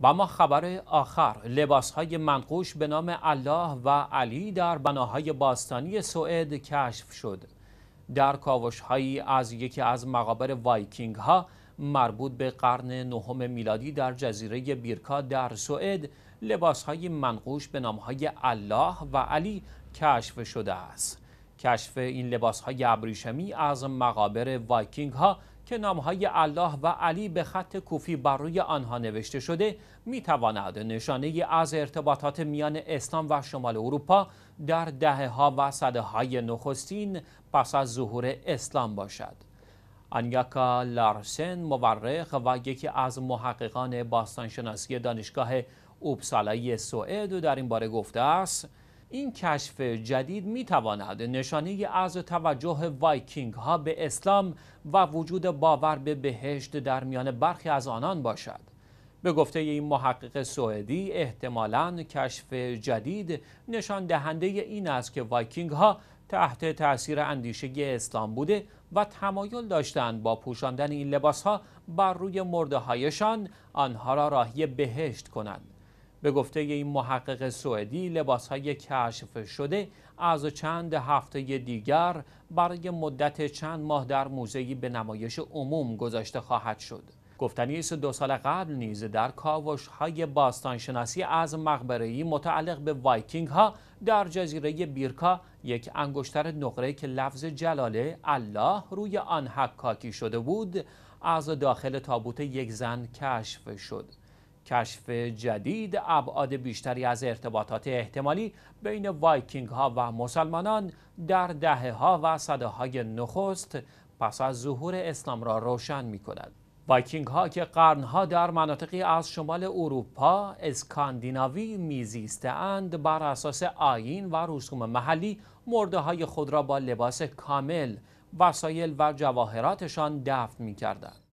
و ما خبر آخر لباس های منقوش به نام الله و علی در بناهای باستانی سوئد کشف شد در کاوش هایی از یکی از مقابر وایکینگ ها مربوط به قرن نهم میلادی در جزیره بیرکا در سوئد لباس های منقوش به نام های الله و علی کشف شده است کشف این لباس های ابریشمی از مقابر وایکینگ ها که نامهای الله و علی به خط کوفی بر روی آنها نوشته شده می تواند نشانه از ارتباطات میان اسلام و شمال اروپا در دهه ها و صده های نخستین پس از ظهور اسلام باشد. انگاکا لارسن مورخ و یکی از محققان باستانشناسی دانشگاه اوبسالای سوئد در این باره گفته است این کشف جدید می تواند نشانه از توجه وایکینگ ها به اسلام و وجود باور به بهشت در میان برخی از آنان باشد. به گفته این محقق سوئدی احتمالا کشف جدید نشان دهنده این است که وایکینگ ها تحت تاثیر اندیشه اسلام بوده و تمایل داشتند با پوشاندن این لباس ها بر روی مرده هایشان آنها را راهی بهشت کنند. به گفته این محقق سوئدی های کشف شده از چند هفته دیگر برای مدت چند ماه در موزهی به نمایش عموم گذاشته خواهد شد. گفتنی است دو سال قبل نیز در کاوش های باستانشناسی از مقبره‌ای متعلق به وایکینگ ها در جزیره بیرکا یک انگشتر نقره که لفظ جلاله الله روی آن حکاکی شده بود از داخل تابوت یک زن کشف شد. کشف جدید ابعاد بیشتری از ارتباطات احتمالی بین وایکینگ ها و مسلمانان در دهه ها و صده های نخست پس از ظهور اسلام را روشن می کند. وایکینگ ها که قرنها در مناطقی از شمال اروپا اسکاندیناوی میزیستند بر اساس آیین و رسوم محلی مرده های خود را با لباس کامل وسایل و جواهراتشان دفن می کردند.